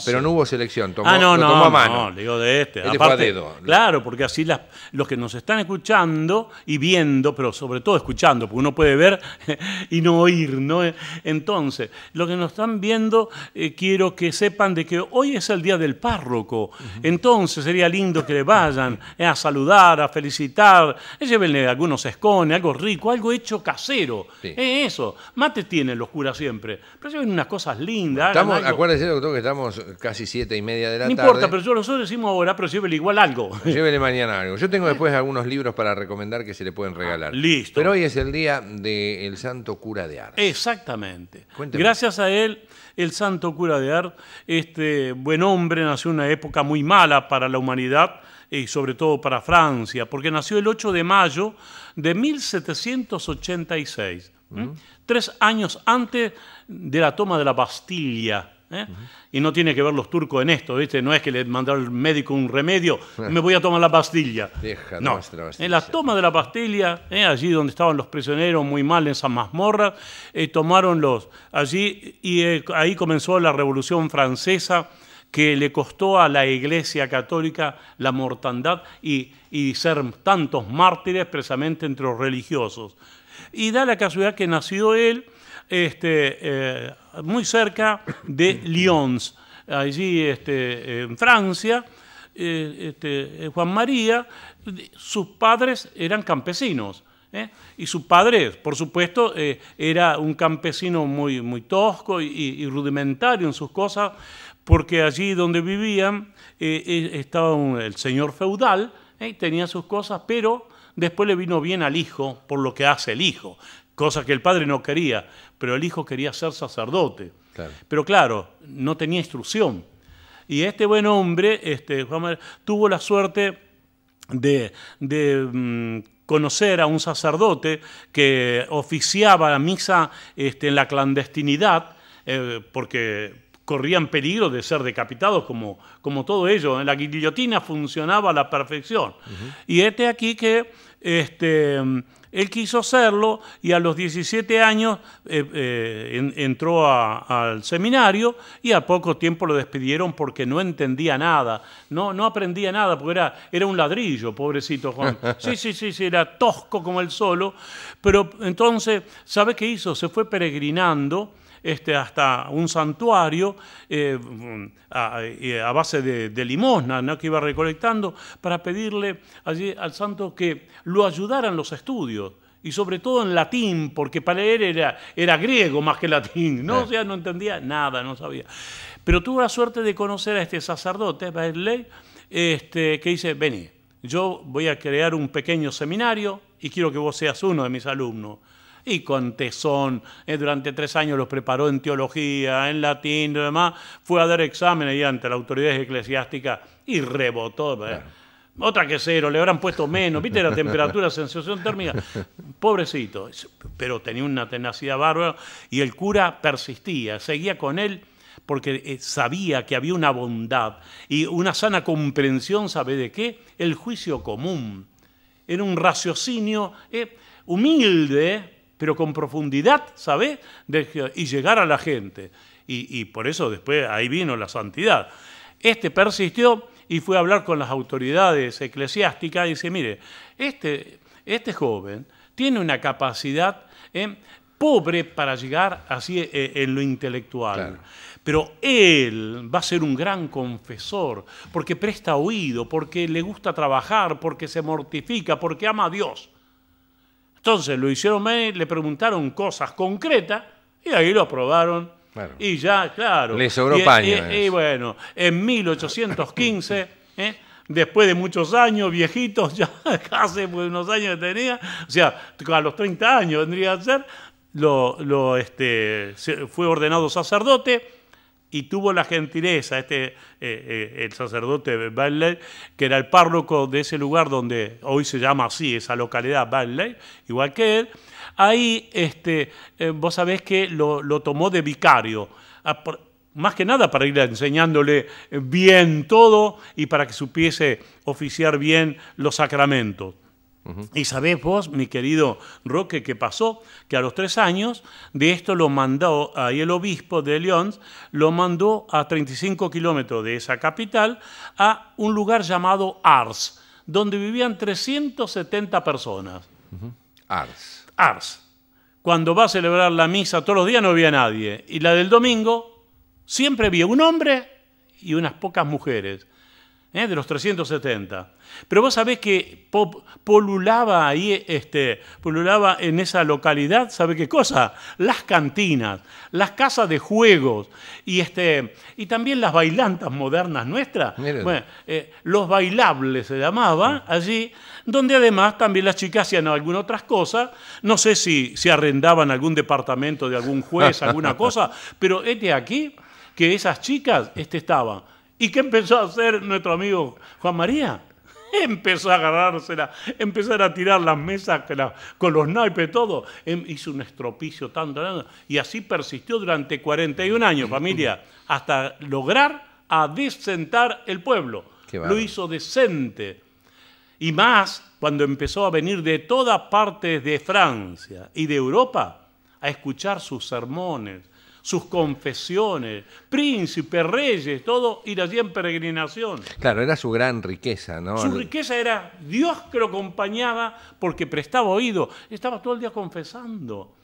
pero, no hubo selección. Tomó, ah, tomó a mano. no, digo de este. este dedo. Claro, porque así los que nos están escuchando y viendo, pero sobre todo escuchando, porque uno puede ver y no oír, ¿no? Entonces, los que nos están viendo, eh, quiero que sepan de que hoy es el día del párroco. Entonces sería lindo que le vayan eh, a saludar, a felicitar, eh, llévenle algunos escones, algo rico, algo hecho casero. eso. Mate tienen los curas siempre, pero lleven unas cosas lindas. Acuérdense, doctor, que estamos casi siete y media de la tarde. No importa, pero yo nosotros decimos ahora, pero llévenle igual algo. Llévenle mañana algo. Yo tengo después algunos libros para recomendar que se le pueden ah, regalar. listo. Pero hoy es el día del Santo Cura de Ar. Exactamente. Gracias a él, el Santo Cura de Ar, este buen hombre, nació en una época muy mala para la humanidad y sobre todo para Francia, porque nació el 8 de mayo de 1786, ¿eh? tres años antes de la toma de la Bastilla ¿eh? Y no tiene que ver los turcos en esto, No es que le mandaron al médico un remedio, eh. me voy a tomar la pastilla. no, en la toma de la pastilla, ¿eh? allí donde estaban los prisioneros muy mal en esa mazmorra eh, tomaron los allí y ahí comenzó la Revolución Francesa que le costó a la Iglesia Católica la mortandad y, y ser tantos mártires precisamente entre los religiosos. Y da la casualidad que nació él este, eh, muy cerca de Lyons, allí este, en Francia. Eh, este, eh, Juan María, sus padres eran campesinos. Y su padre, por supuesto, era un campesino muy, muy tosco y, rudimentario en sus cosas, porque allí donde vivían estaba el señor feudal, y tenía sus cosas, pero después le vino bien al hijo por lo que hace el hijo cosa que el padre no quería, pero el hijo quería ser sacerdote. Pero claro, no tenía instrucción. Y este buen hombre este, tuvo la suerte de, mm, conocer a un sacerdote que oficiaba la misa este, en la clandestinidad, eh, porque corrían peligro de ser decapitados como, como todo ello. En La guillotina funcionaba a la perfección. Y este aquí que este, él quiso hacerlo y a los 17 años eh, eh, entró al seminario y a poco tiempo lo despidieron porque no entendía nada, no, no aprendía nada, porque era, era un ladrillo, pobrecito Juan. Sí, sí, sí, sí, era tosco como el solo, pero entonces, ¿sabe qué hizo? Se fue peregrinando este, hasta un santuario eh, eh, a, base de, de limosna ¿no? que iba recolectando para pedirle allí al santo que lo ayudara en los estudios y sobre todo en latín, porque para él era, era griego más que latín, ¿no? Eh. O sea, no entendía nada, no sabía. Pero tuve la suerte de conocer a este sacerdote, leer, este, que dice, vení, yo voy a crear un pequeño seminario y quiero que vos seas uno de mis alumnos y con tesón. Eh, durante tres años los preparó en teología, en latín y demás. Fue a dar exámenes y ante las autoridades eclesiásticas y rebotó. ¿eh? Otra que cero, le habrán puesto menos, viste la temperatura, sensación térmica. Pobrecito, pero tenía una tenacidad bárbara y el cura persistía, seguía con él porque eh, sabía que había una bondad y una sana comprensión, ¿sabe de qué? El juicio común. Era un raciocinio eh, humilde, pero con profundidad, ¿sabe? y llegar a la gente. Y, por eso después ahí vino la santidad. Este persistió y fue a hablar con las autoridades eclesiásticas y dice, mire, este, este joven tiene una capacidad ¿eh? pobre para llegar así eh, en lo intelectual. Pero él va a ser un gran confesor, porque presta oído, porque le gusta trabajar, porque se mortifica, porque ama a Dios. Entonces lo hicieron le preguntaron cosas concretas y ahí lo aprobaron. Y ya, claro. Le sobró y, Y, bueno, en 1815, ¿eh? después de muchos años, viejitos, ya hace unos años que tenía, o sea, a los 30 años vendría a ser, este, fue ordenado sacerdote y tuvo la gentileza, este, eh, eh, el sacerdote Bailey, que era el párroco de ese lugar donde hoy se llama así, esa localidad Bailey, igual que él, ahí este, eh, vos sabés que lo, tomó de vicario, más que nada para ir enseñándole bien todo y para que supiese oficiar bien los sacramentos. Y sabés vos, mi querido Roque, que pasó que a los tres años de esto lo mandó, ahí el obispo de León lo mandó a 35 kilómetros de esa capital a un lugar llamado Ars, donde vivían 370 personas. Ars. Ars. Cuando va a celebrar la misa todos los días no había nadie. Y la del domingo siempre había un hombre y unas pocas mujeres. ¿eh? de los 370. Pero vos sabés que polulaba ahí, este, polulaba en esa localidad, ¿sabe qué cosa? Las cantinas, las casas de juegos y, este, y también las bailantas modernas nuestras. Eh, los bailables se llamaba mm. allí, donde además también las chicas hacían algunas otras cosas. No sé si, se arrendaban algún departamento de algún juez, alguna cosa, pero este aquí que esas chicas este, estaban ¿Y qué empezó a hacer nuestro amigo Juan María? Empezó a agarrársela, empezó a tirar las mesas con los naipes, todo. Em, hizo un estropicio tan grande y así persistió durante 41 años, familia, hasta lograr adecentar el pueblo. Lo hizo decente. Y más cuando empezó a venir de todas partes de Francia y de Europa a escuchar sus sermones, sus confesiones, príncipes, reyes, todo ir allí en peregrinación. Claro, era su gran riqueza, ¿no? Su riqueza era Dios que lo acompañaba porque prestaba oído, estaba todo el día confesando.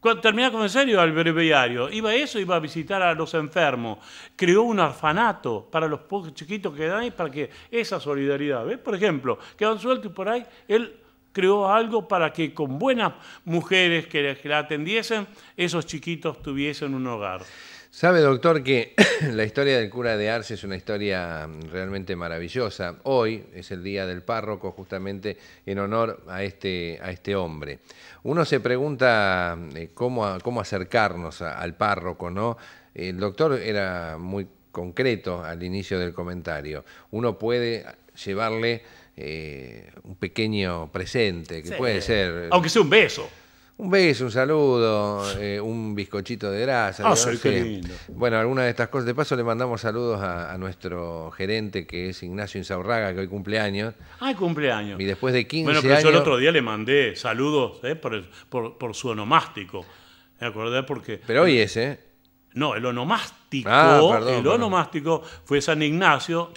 Cuando terminaba con confesar serio al breviario, iba a eso, iba a visitar a los enfermos, creó un orfanato para los pocos chiquitos que dan ahí para que esa solidaridad, ¿ves? Por ejemplo, quedan sueltos y por ahí él creó algo para que con buenas mujeres que la atendiesen, esos chiquitos tuviesen un hogar. Sabe, doctor, que la historia del cura de Arce es una historia realmente maravillosa. Hoy es el día del párroco, justamente en honor a este, a este hombre. Uno se pregunta eh, cómo, cómo, acercarnos al párroco, ¿no? El doctor era muy concreto al inicio del comentario. Uno puede llevarle eh, un pequeño presente, que puede ser... Eh, Aunque sea un beso. Un beso, un saludo, eh, un bizcochito de grasa. Ah, bueno, alguna de estas cosas. De paso, le mandamos saludos a, nuestro gerente, que es Ignacio Insaurraga, que hoy cumpleaños. Ay, cumpleaños. Y después de 15 bueno, pero yo el otro día le mandé saludos por, su onomástico. Me acordé porque... Pero hoy es, ¿eh? No, el onomástico ah, el onomástico fue San Ignacio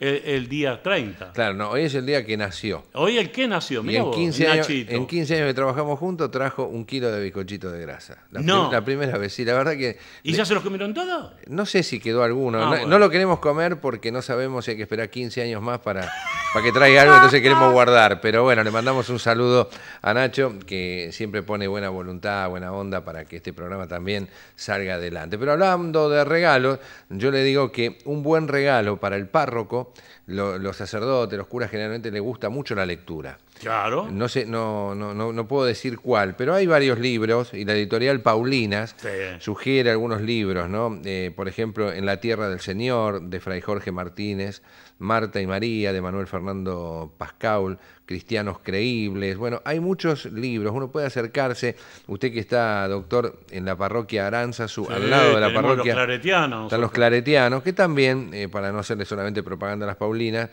el, día 30. Claro, no, hoy es el día que nació. Hoy el que nació, mira en En 15 años que trabajamos juntos trajo un kilo de bizcochito de grasa. La no. la primera vez, sí, la verdad que... ¿Y ya se los comieron todos? No sé si quedó alguno. Ah, no, lo queremos comer porque no sabemos si hay que esperar 15 años más para, para que traiga algo, entonces queremos guardar. Pero bueno, le mandamos un saludo a Nacho, que siempre pone buena voluntad, buena onda para que este programa también salga adelante. Pero hablando de regalo, yo le digo que un buen regalo para el párroco, los sacerdotes, los curas generalmente les gusta mucho la lectura. Claro. No sé, no, no, no, puedo decir cuál, pero hay varios libros y la editorial Paulinas sugiere algunos libros, ¿no? Eh, por ejemplo, En la Tierra del Señor, de Fray Jorge Martínez, Marta y María, de Manuel Fernando Pascual cristianos creíbles. Bueno, hay muchos libros, uno puede acercarse, usted que está, doctor, en la parroquia Aranza, al lado de la parroquia... Los Están los claretianos, que también, eh, para no hacerle solamente propaganda a las Paulinas,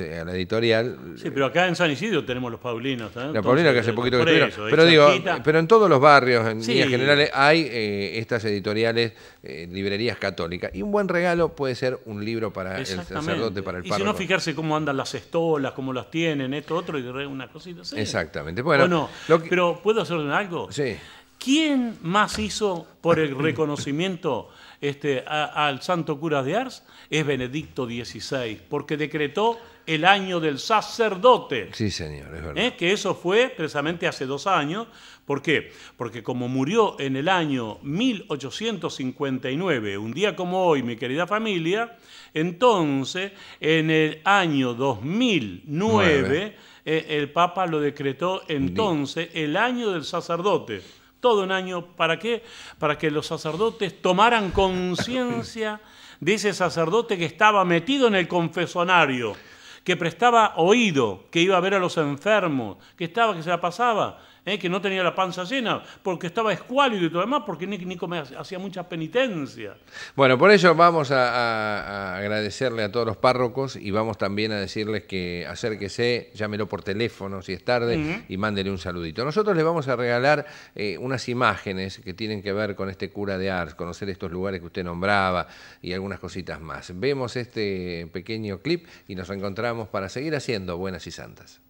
eh, a la, editorial... Sí, pero acá en San Isidro tenemos los Paulinos. ¿eh? La Paulina que hace poquito que pero digo, pero en todos los barrios, en general líneas generales, hay eh, estas editoriales, librerías católicas. Y un buen regalo puede ser un libro para el sacerdote, para el párroco. Y si no, fijarse cómo andan las estolas, cómo las tienen, esto, una cosita. Exactamente. Bueno, pero ¿puedo hacer algo? Sí. ¿Quién más hizo por el reconocimiento este, al santo cura de Ars? Es Benedicto XVI, porque decretó el año del sacerdote. Sí, señor, es verdad. ¿Eh? Que eso fue precisamente hace dos años. ¿Por qué? Porque como murió en el año 1859, un día como hoy, mi querida familia, entonces en el año 2009 eh, el Papa lo decretó entonces el año del sacerdote. Todo un año, ¿para qué? Para que los sacerdotes tomaran conciencia de ese sacerdote que estaba metido en el confesonario, que prestaba oído, que iba a ver a los enfermos, que estaba, que se la pasaba ¿eh? que no tenía la panza llena, porque estaba escuálido y todo demás, porque Nico hacía mucha penitencia. Bueno, por ello vamos a, agradecerle a todos los párrocos y vamos también a decirles que acérquese, llámelo por teléfono si es tarde y mándele un saludito. Nosotros le vamos a regalar eh, unas imágenes que tienen que ver con este cura de Ars, conocer estos lugares que usted nombraba y algunas cositas más. Vemos este pequeño clip y nos encontramos para seguir haciendo buenas y santas.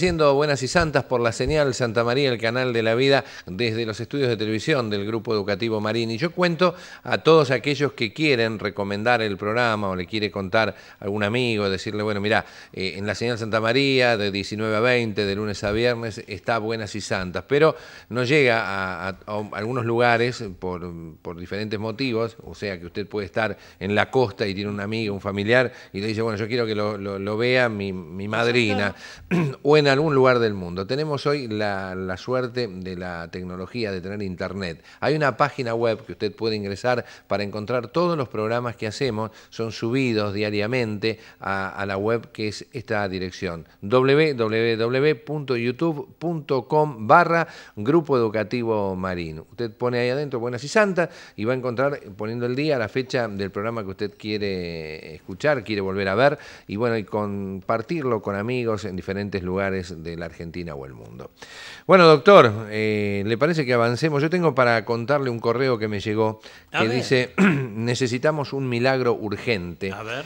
siendo Buenas y Santas por la señal Santa María, el canal de la vida, desde los estudios de televisión del Grupo Educativo Marín. Y yo cuento a todos aquellos que quieren recomendar el programa o le quiere contar algún amigo, decirle, bueno, mira, eh, en la señal Santa María, de 19 a 20, de lunes a viernes, está Buenas y Santas, pero no llega a, algunos lugares por, por diferentes motivos, o sea que usted puede estar en la costa y tiene un amigo, un familiar, y le dice, bueno, yo quiero que lo, vea mi, madrina, algún lugar del mundo. Tenemos hoy la, suerte de la tecnología, de tener internet. Hay una página web que usted puede ingresar para encontrar todos los programas que hacemos. Son subidos diariamente a, la web que es esta dirección, www.youtube.com barra Grupo Educativo Marino. Usted pone ahí adentro Buenas y Santa y va a encontrar, poniendo el día, la fecha del programa que usted quiere escuchar, quiere volver a ver y bueno, y compartirlo con amigos en diferentes lugares de la Argentina o el mundo. Bueno, doctor, eh, ¿le parece que avancemos? Yo tengo para contarle un correo que me llegó que dice, necesitamos un milagro urgente. A ver.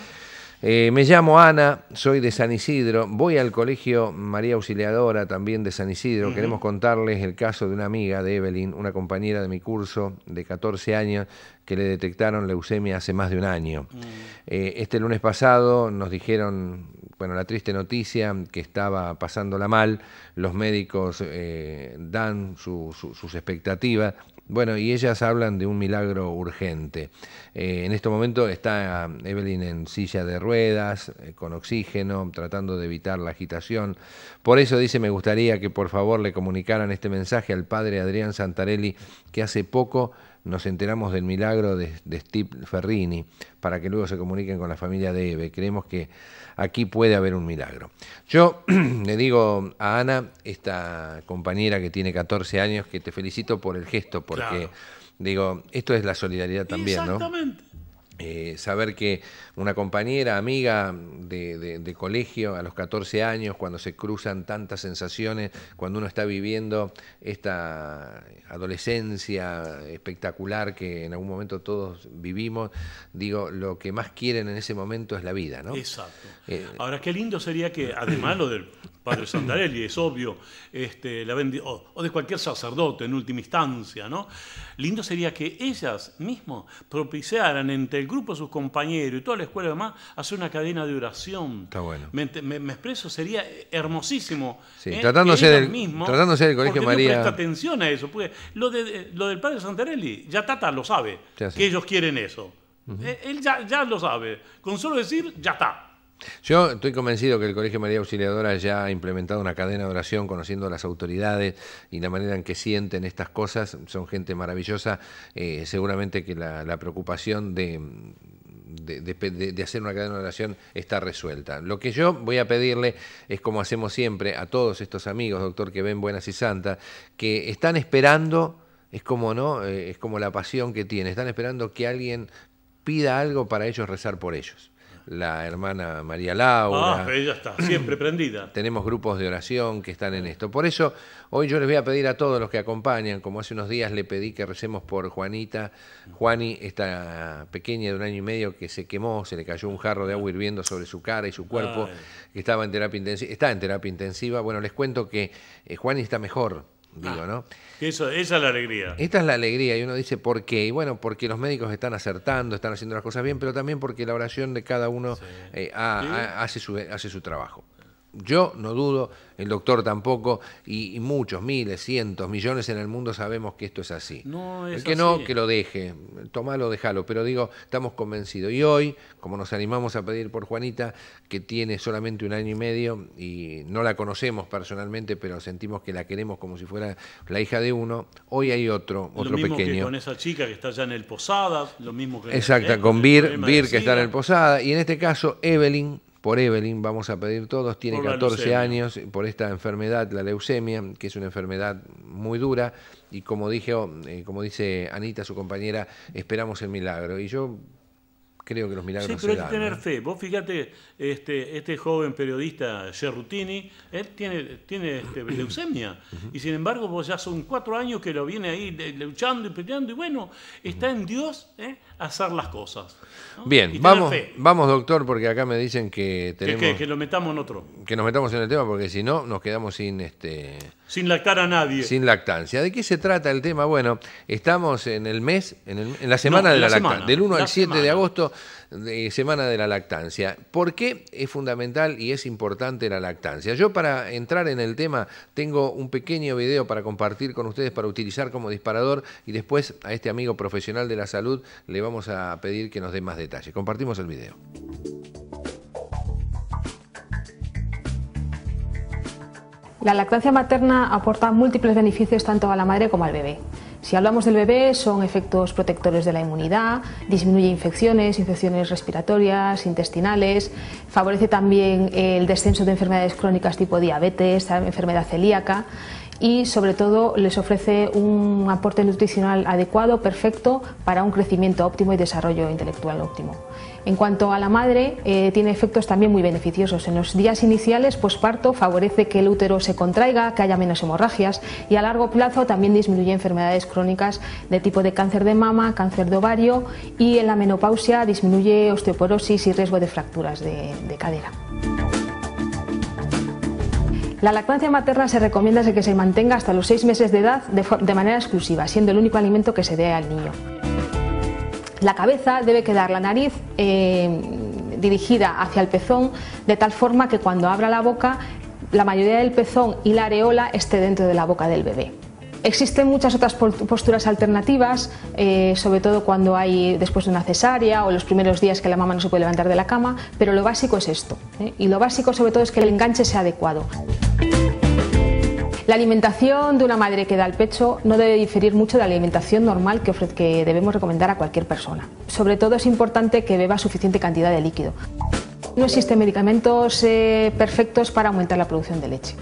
Eh, me llamo Ana, soy de San Isidro, voy al colegio María Auxiliadora también de San Isidro. Queremos contarles el caso de una amiga de Evelyn, una compañera de mi curso de 14 años que le detectaron leucemia hace más de un año. Mm. Eh, este lunes pasado nos dijeron, bueno, la triste noticia que estaba pasándola mal, los médicos eh, dan sus expectativas bueno, y ellas hablan de un milagro urgente. Eh, en este momento está Evelyn en silla de ruedas, eh, con oxígeno, tratando de evitar la agitación. Por eso dice, me gustaría que por favor le comunicaran este mensaje al padre Adrián Santarelli, que hace poco nos enteramos del milagro de, Steve Ferrini para que luego se comuniquen con la familia de Eve. Creemos que aquí puede haber un milagro. Yo le digo a Ana, esta compañera que tiene 14 años, que te felicito por el gesto, porque digo, esto es la solidaridad también, Exactamente. ¿no? Eh, saber que una compañera, amiga de, colegio a los 14 años, cuando se cruzan tantas sensaciones, cuando uno está viviendo esta adolescencia espectacular que en algún momento todos vivimos, digo, lo que más quieren en ese momento es la vida, Exacto. Eh, Ahora, qué lindo sería que, además lo del padre Santarelli, es obvio, este, la o, de cualquier sacerdote en última instancia, ¿no? Lindo sería que ellas mismas propiciaran entre el grupo, sus compañeros y toda la escuela y demás, una cadena de oración. Me, expreso, sería hermosísimo. ¿eh? tratándose, del, mismo, tratándose del Colegio María. atención a eso, porque lo, de, lo del padre Santarelli, ya Tata lo sabe, que ellos quieren eso. Eh, él ya lo sabe. Con solo decir, ya está. Yo estoy convencido que el Colegio María Auxiliadora ya ha implementado una cadena de oración conociendo a las autoridades y la manera en que sienten estas cosas. Son gente maravillosa. Eh, seguramente que la, preocupación de de, hacer una cadena de oración está resuelta. Lo que yo voy a pedirle es, como hacemos siempre, a todos estos amigos, doctor, que ven Buenas y Santas, que están esperando, es como no, eh, es como la pasión que tienen, están esperando que alguien pida algo para ellos rezar por ellos la hermana María Laura. Ah, ella eh, está, siempre prendida. Tenemos grupos de oración que están en esto. Por eso, hoy yo les voy a pedir a todos los que acompañan, como hace unos días le pedí que recemos por Juanita, Juani, esta pequeña de un año y medio que se quemó, se le cayó un jarro de agua hirviendo sobre su cara y su cuerpo, que estaba en terapia intensiva, está en terapia intensiva. Bueno, les cuento que eh, Juani está mejor Ah. Eso, esa es la alegría. Esta es la alegría y uno dice, ¿por qué? Y bueno, porque los médicos están acertando, están haciendo las cosas bien, pero también porque la oración de cada uno eh, hace, su, hace su trabajo. Yo no dudo, el doctor tampoco, y, muchos, miles, cientos, millones en el mundo sabemos que esto es así. es que no, que lo deje, tomalo, déjalo, pero digo, estamos convencidos. Y hoy, como nos animamos a pedir por Juanita, que tiene solamente un año y medio, y no la conocemos personalmente, pero sentimos que la queremos como si fuera la hija de uno, hoy hay otro, otro pequeño. Que con esa chica que está ya en el Posada, lo mismo que... Exacta, con Vir, Vir que está en el Posada, y en este caso Evelyn, por Evelyn, vamos a pedir todos, tiene 14 años eh, por esta enfermedad, la leucemia, que es una enfermedad muy dura y como dije, oh, eh, como dice Anita, su compañera, esperamos el milagro y yo creo que los milagros Sí, pero hay que tener fe. Vos fíjate, este, este, joven periodista Gerrutini, él tiene, tiene este, leucemia y sin embargo vos ya son cuatro años que lo viene ahí luchando y peleando y bueno, está en Dios, ¿eh? hacer las cosas. Bien, vamos, vamos doctor, porque acá me dicen que tenemos... Que, lo metamos en otro. Que nos metamos en el tema, porque si no, nos quedamos sin... este Sin lactar a nadie. Sin lactancia. ¿De qué se trata el tema? Bueno, estamos en el mes, en, la semana de la, lactancia, del 1 al 7 de agosto Semana de la Lactancia. ¿Por qué es fundamental y es importante la lactancia? Yo para entrar en el tema tengo un pequeño video para compartir con ustedes para utilizar como disparador y después a este amigo profesional de la salud le vamos a pedir que nos dé más detalles. Compartimos el video. La lactancia materna aporta múltiples beneficios tanto a la madre como al bebé. Si hablamos del bebé, son efectos protectores de la inmunidad, disminuye infecciones, infecciones respiratorias, intestinales, favorece también el descenso de enfermedades crónicas tipo diabetes, enfermedad celíaca y sobre todo les ofrece un aporte nutricional adecuado, perfecto, para un crecimiento óptimo y desarrollo intelectual óptimo. En cuanto a la madre, eh, tiene efectos también muy beneficiosos. En los días iniciales, posparto, pues, favorece que el útero se contraiga, que haya menos hemorragias y a largo plazo también disminuye enfermedades crónicas de tipo de cáncer de mama, cáncer de ovario y en la menopausia disminuye osteoporosis y riesgo de fracturas de, cadera. La lactancia materna se recomienda que se mantenga hasta los seis meses de edad de manera exclusiva, siendo el único alimento que se dé al niño. La cabeza debe quedar la nariz eh, dirigida hacia el pezón de tal forma que cuando abra la boca la mayoría del pezón y la areola esté dentro de la boca del bebé. Existen muchas otras posturas alternativas, eh, sobre todo cuando hay después de una cesárea o los primeros días que la mamá no se puede levantar de la cama, pero lo básico es esto. ¿eh? Y lo básico sobre todo es que el enganche sea adecuado. La alimentación de una madre que da al pecho no debe diferir mucho de la alimentación normal que, debemos recomendar a cualquier persona. Sobre todo es importante que beba suficiente cantidad de líquido. No existen medicamentos eh, perfectos para aumentar la producción de leche.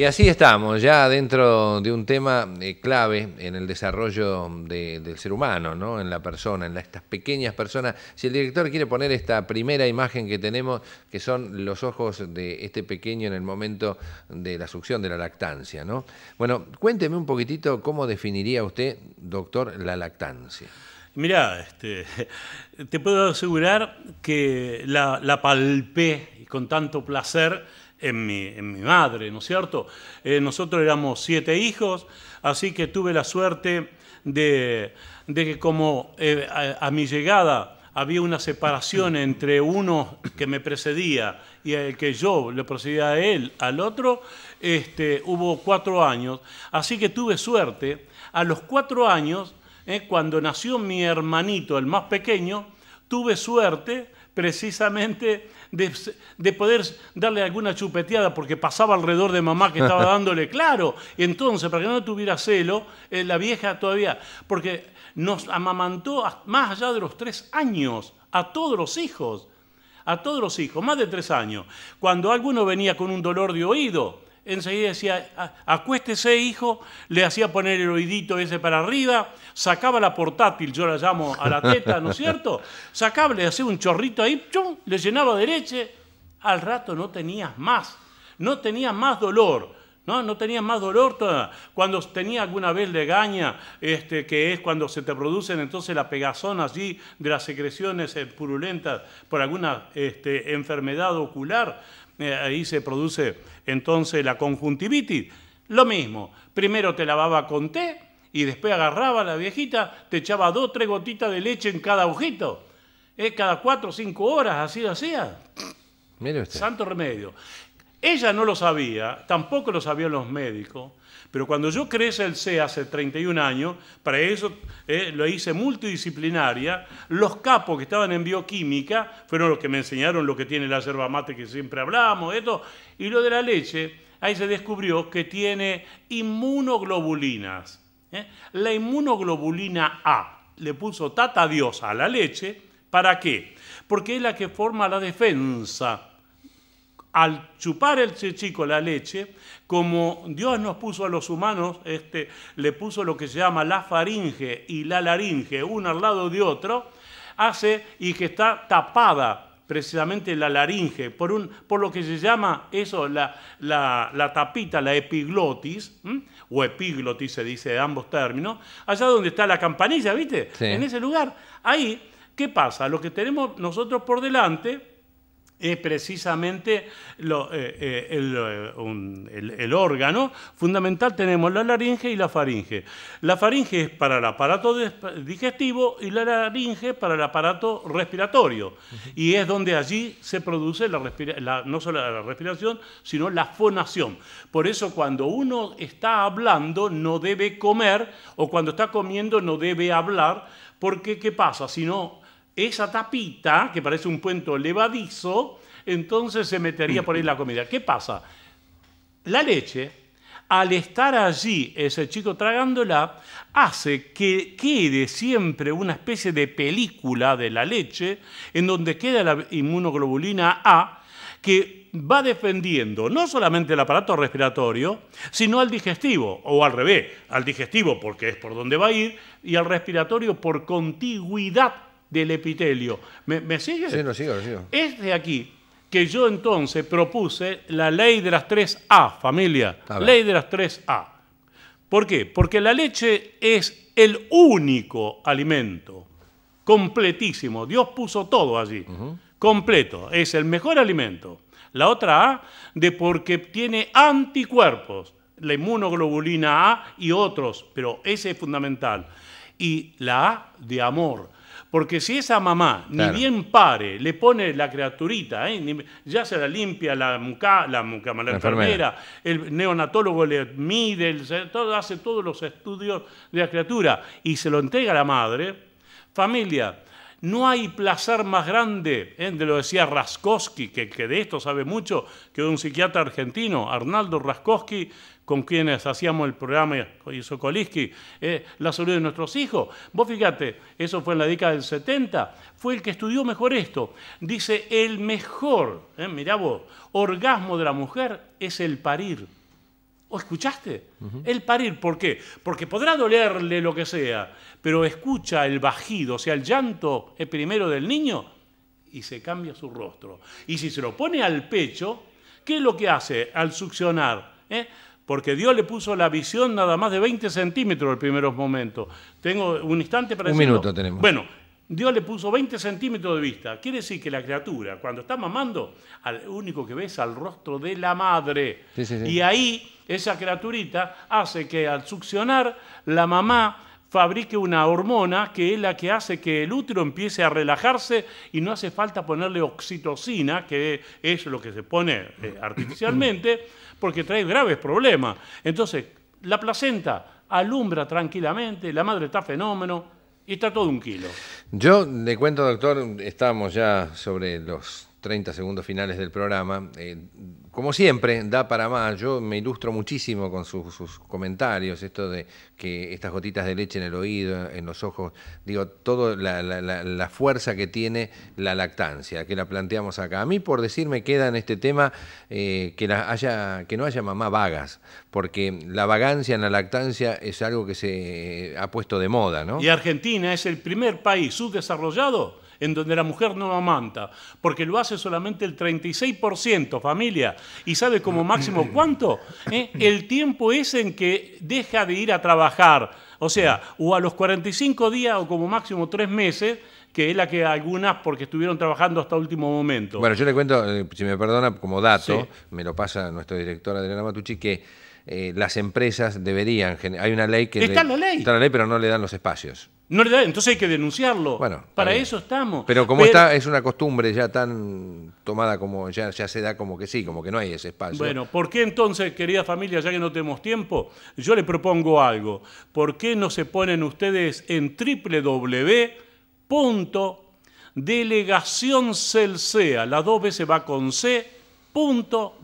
Y así estamos, ya dentro de un tema eh, clave en el desarrollo del ser humano, ¿no? en la persona, en estas pequeñas personas. Si el director quiere poner esta primera imagen que tenemos, que son los ojos de este pequeño en el momento de la succión, de la lactancia. ¿no? Bueno, cuénteme un poquitito cómo definiría usted, doctor, la lactancia. Mirá, este, te puedo asegurar que la, la palpé con tanto placer en mi, madre, ¿no es cierto? Eh, nosotros éramos siete hijos, así que tuve la suerte de, que como eh, a, mi llegada había una separación entre uno que me precedía y el que yo le precedía a él, al otro, este, hubo cuatro años. Así que tuve suerte. A los cuatro años, eh, cuando nació mi hermanito, el más pequeño, tuve suerte precisamente de, poder darle alguna chupeteada porque pasaba alrededor de mamá que estaba dándole, claro. y Entonces, para que no tuviera celo, eh, la vieja todavía, porque nos amamantó más allá de los tres años a todos los hijos, a todos los hijos, más de tres años. Cuando alguno venía con un dolor de oído, enseguida decía, acuéstese hijo, le hacía poner el oidito ese para arriba, sacaba la portátil, yo la llamo a la teta, ¿no es cierto? Sacaba, le hacía un chorrito ahí, chum, le llenaba de leche, al rato no tenías más, no tenías más dolor. No, no tenías más dolor cuando tenía alguna vez legaña, este, que es cuando se te producen entonces la pegazón allí de las secreciones eh, purulentas por alguna este, enfermedad ocular, eh, ahí se produce entonces la conjuntivitis, lo mismo. Primero te lavaba con té y después agarraba a la viejita, te echaba dos, tres gotitas de leche en cada ojito. Cada cuatro o cinco horas, así lo hacía. Mire usted. Santo remedio. Ella no lo sabía, tampoco lo sabían los médicos, pero cuando yo crecí el C hace 31 años, para eso eh, lo hice multidisciplinaria, los capos que estaban en bioquímica fueron los que me enseñaron lo que tiene la yerba mate que siempre hablamos, esto, y lo de la leche, ahí se descubrió que tiene inmunoglobulinas. ¿eh? La inmunoglobulina A le puso tata diosa a la leche, ¿para qué? Porque es la que forma la defensa al chupar el chichico la leche, como Dios nos puso a los humanos, este, le puso lo que se llama la faringe y la laringe, uno al lado de otro, hace y que está tapada precisamente la laringe, por, un, por lo que se llama eso, la, tapita, la epiglotis, o epiglotis se dice de ambos términos, allá donde está la campanilla, ¿viste? En ese lugar. Ahí, ¿qué pasa? Lo que tenemos nosotros por delante es precisamente eh, eh, eh, el, órgano fundamental. Tenemos la laringe y la faringe. La faringe es para el aparato digestivo y la laringe para el aparato respiratorio. Y es donde allí se produce la la, no solo la respiración, sino la fonación. Por eso cuando uno está hablando no debe comer o cuando está comiendo no debe hablar, porque ¿qué pasa? Si no, esa tapita, que parece un puente levadizo, entonces se metería por ahí la comida. ¿Qué pasa? La leche, al estar allí ese chico tragándola, hace que quede siempre una especie de película de la leche en donde queda la inmunoglobulina A que va defendiendo no solamente el aparato respiratorio, sino al digestivo, o al revés, al digestivo porque es por donde va a ir, y al respiratorio por contigüidad del epitelio. ¿Me, sigue? Sí, lo sigo, lo sigo. Es de aquí que yo entonces propuse la ley de las tres a familia. Ley de las tres a ¿Por qué? Porque la leche es el único alimento completísimo. Dios puso todo allí. Completo. Es el mejor alimento. La otra A, de porque tiene anticuerpos, la inmunoglobulina A y otros, pero ese es fundamental. Y la A de amor porque si esa mamá ni bien pare, le pone la criaturita, ¿eh? ya se la limpia la muca, la, muca, la, enfermera, el neonatólogo le mide, hace todos los estudios de la criatura y se lo entrega a la madre, familia, no hay placer más grande, ¿eh? de lo decía Raskowski, que, de esto sabe mucho, que un psiquiatra argentino, Arnaldo Raskowski, con quienes hacíamos el programa y Sokolisky, eh, la salud de nuestros hijos. Vos fíjate, eso fue en la década del 70, fue el que estudió mejor esto. Dice, el mejor, eh, mirá vos, orgasmo de la mujer es el parir. ¿O escuchaste? El parir, ¿por qué? Porque podrá dolerle lo que sea, pero escucha el bajido, o sea, el llanto primero del niño y se cambia su rostro. Y si se lo pone al pecho, ¿qué es lo que hace al succionar? Eh? porque Dios le puso la visión nada más de 20 centímetros en primeros momentos. Tengo un instante para Un minuto tenemos. Bueno, Dios le puso 20 centímetros de vista. Quiere decir que la criatura, cuando está mamando, al único que ve es al rostro de la madre. Y ahí, esa criaturita hace que al succionar, la mamá fabrique una hormona que es la que hace que el útero empiece a relajarse y no hace falta ponerle oxitocina, que es lo que se pone eh, artificialmente. porque trae graves problemas. Entonces, la placenta alumbra tranquilamente, la madre está fenómeno, y está todo un kilo. Yo le cuento, doctor, estamos ya sobre los 30 segundos finales del programa. Eh, como siempre, da para más. Yo me ilustro muchísimo con sus, comentarios, esto de que estas gotitas de leche en el oído, en los ojos, digo, toda la, fuerza que tiene la lactancia, que la planteamos acá. A mí, por decirme, queda en este tema eh, que, haya, que no haya mamá vagas, porque la vagancia en la lactancia es algo que se ha puesto de moda, ¿no? Y Argentina es el primer país subdesarrollado en donde la mujer no amanta, porque lo hace solamente el 36%, familia, y sabe como máximo cuánto, ¿Eh? el tiempo es en que deja de ir a trabajar, o sea, o a los 45 días o como máximo tres meses, que es la que algunas porque estuvieron trabajando hasta último momento. Bueno, yo le cuento, eh, si me perdona, como dato, me lo pasa nuestro director Adriana Matucci, que eh, las empresas deberían. Hay una ley que. Está la ley. pero no le dan los espacios. No le dan, entonces hay que denunciarlo. Bueno. Para eso estamos. Pero como está, es una costumbre ya tan tomada como. Ya, se da como que sí, como que no hay ese espacio. Bueno, ¿por qué entonces, querida familia, ya que no tenemos tiempo, yo le propongo algo? ¿Por qué no se ponen ustedes en www.delegacioncelsea la dos veces va con C, punto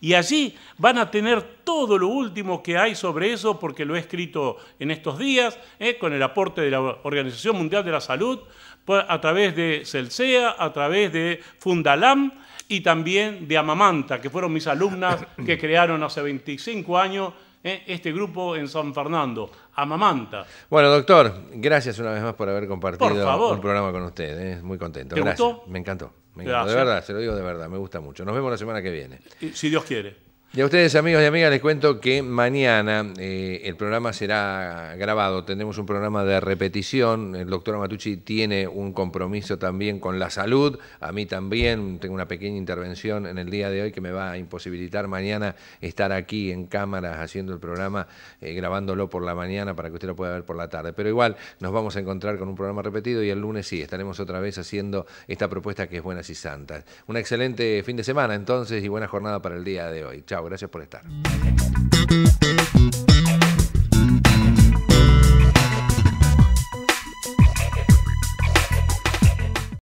y allí van a tener todo lo último que hay sobre eso porque lo he escrito en estos días eh, con el aporte de la Organización Mundial de la Salud a través de CELSEA, a través de Fundalam y también de Amamanta, que fueron mis alumnas que crearon hace 25 años eh, este grupo en San Fernando, Amamanta. Bueno, doctor, gracias una vez más por haber compartido un programa con usted. Eh, muy contento. Me encantó de verdad, se lo digo de verdad, me gusta mucho. Nos vemos la semana que viene. Si Dios quiere. Y a ustedes, amigos y amigas, les cuento que mañana eh, el programa será grabado. Tenemos un programa de repetición. El doctor Amatucci tiene un compromiso también con la salud. A mí también tengo una pequeña intervención en el día de hoy que me va a imposibilitar mañana estar aquí en cámaras haciendo el programa, eh, grabándolo por la mañana para que usted lo pueda ver por la tarde. Pero igual nos vamos a encontrar con un programa repetido y el lunes sí, estaremos otra vez haciendo esta propuesta que es Buenas y Santas. Un excelente fin de semana entonces y buena jornada para el día de hoy. Chao. Gracias por estar.